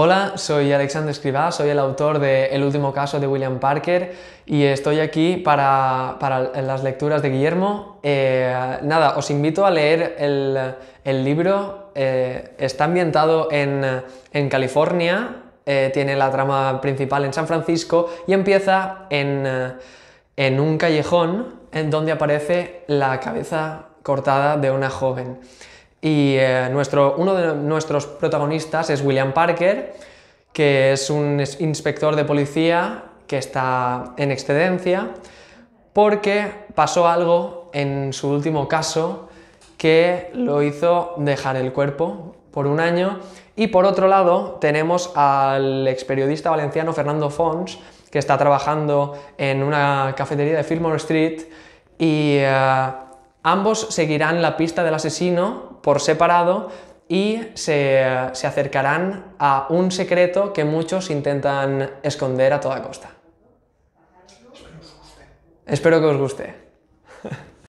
Hola, soy Alexander Escribá, soy el autor de El último caso de William Parker y estoy aquí para, las lecturas de Guillermo. Eh, nada, os invito a leer el, libro. Eh, está ambientado en, California, eh, tiene la trama principal en San Francisco y empieza en, en un callejón en donde aparece la cabeza cortada de una joven. Y eh, uno de nuestros protagonistas es William Parker, que es un inspector de policía que está en excedencia porque pasó algo en su último caso que lo hizo dejar el cuerpo por un año. Y por otro lado tenemos al ex periodista valenciano Fernando Fons, que está trabajando en una cafetería de Fillmore Street y eh, ambos seguirán la pista del asesino por separado y se, acercarán a un secreto que muchos intentan esconder a toda costa. Espero que os guste. Espero que os guste.